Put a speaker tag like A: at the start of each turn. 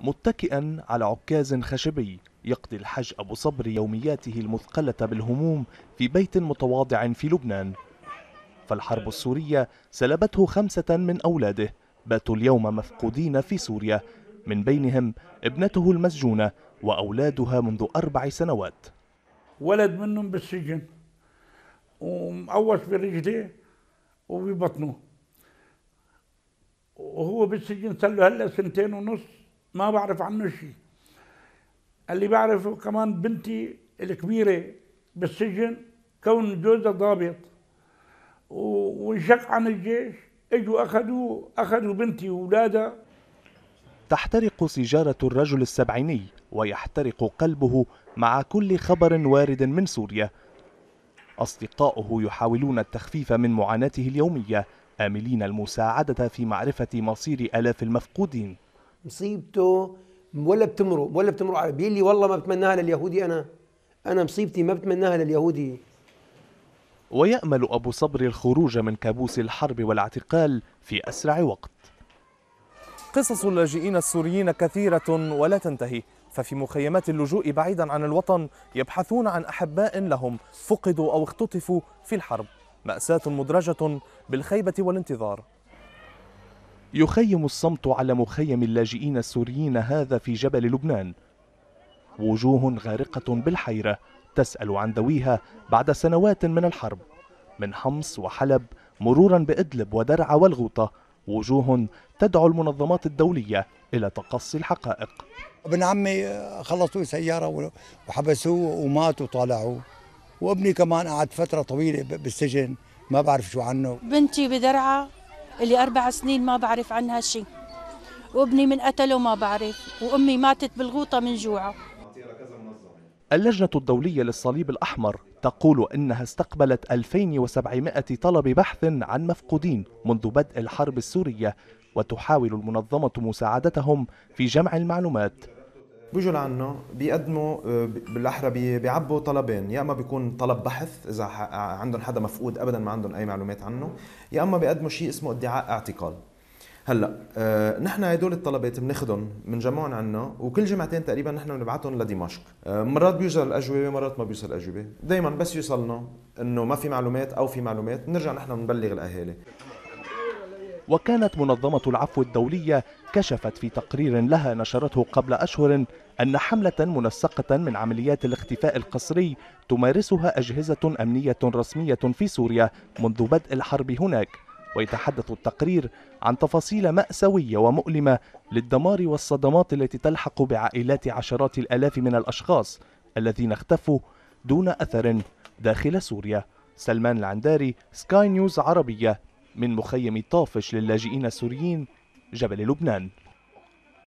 A: متكئا على عكاز خشبي يقضي الحج أبو صبر يومياته المثقلة بالهموم في بيت متواضع في لبنان فالحرب السورية سلبته خمسة من أولاده باتوا اليوم مفقودين في سوريا من بينهم ابنته المسجونة وأولادها منذ
B: أربع سنوات ولد منهم بالسجن ومقوش برجليه وببطنه وهو بالسجن صار له هلا سنتين ونص ما بعرف عنه شيء اللي بعرفه كمان بنتي الكبيرة بالسجن كون جوزها ضابط وانشق عن الجيش اجوا اخذوه اخذوا بنتي واولادها
A: تحترق سيجارة الرجل السبعيني ويحترق قلبه مع كل خبر وارد من سوريا أصدقاؤه يحاولون التخفيف من معاناته اليومية آملين المساعدة في معرفة مصير آلاف المفقودين
C: مصيبته ولا بتمرق ولا بتمرق على بيقول لي والله ما بتمناها لليهودي انا انا مصيبتي ما بتمناها لليهودي
A: ويأمل أبو صبر الخروج من كابوس الحرب والاعتقال في أسرع وقت قصص اللاجئين السوريين كثيرة ولا تنتهي ففي مخيمات اللجوء بعيدا عن الوطن يبحثون عن أحباء لهم فقدوا أو اختطفوا في الحرب مأساة مدرجة بالخيبة والانتظار يخيم الصمت على مخيم اللاجئين السوريين هذا في جبل لبنان وجوه غارقة بالحيرة تسأل عن ذويها بعد سنوات من الحرب من حمص وحلب مرورا بإدلب ودرعا والغوطة وجوه تدعو المنظمات الدولية إلى تقصي الحقائق ابن عمي خلصوا سيارة
B: وحبسوه وماتوا وطلعوه وابني كمان قعد فترة طويلة بالسجن ما بعرف شو عنه بنتي بدرعا اللي أربع سنين ما بعرف عنها شيء وابني من قتله ما بعرف وأمي ماتت بالغوطة من جوعه
A: اللجنة الدولية للصليب الأحمر تقول إنها استقبلت 2700 طلب بحث عن مفقودين منذ بدء الحرب السورية وتحاول المنظمة مساعدتهم في جمع المعلومات
C: بيجوا لعنا بيقدموا آه، بالاحرى بيعبوا طلبين يا اما بيكون طلب بحث اذا عندهم حدا مفقود ابدا ما عندهم اي معلومات عنه يا اما بيقدموا شيء اسمه ادعاء اعتقال هلا آه نحن هدول الطلبات بناخذهم بنجمعهم عنا وكل جمعتين تقريبا نحن بنبعثهم لدمشق آه مرات بيوصل الاجوبه مرات ما بيوصل الاجوبه دائما بس يوصلنا انه ما في معلومات او في معلومات بنرجع نحن بنبلغ الاهالي وكانت منظمة العفو الدولية
A: كشفت في تقرير لها نشرته قبل أشهر أن حملة منسقة من عمليات الاختفاء القسري تمارسها أجهزة أمنية رسمية في سوريا منذ بدء الحرب هناك ويتحدث التقرير عن تفاصيل مأساوية ومؤلمة للدمار والصدمات التي تلحق بعائلات عشرات الآلاف من الأشخاص الذين اختفوا دون أثر داخل سوريا سلمان العنداري سكاي نيوز عربية من مخيم طافش للاجئين السوريين جبل لبنان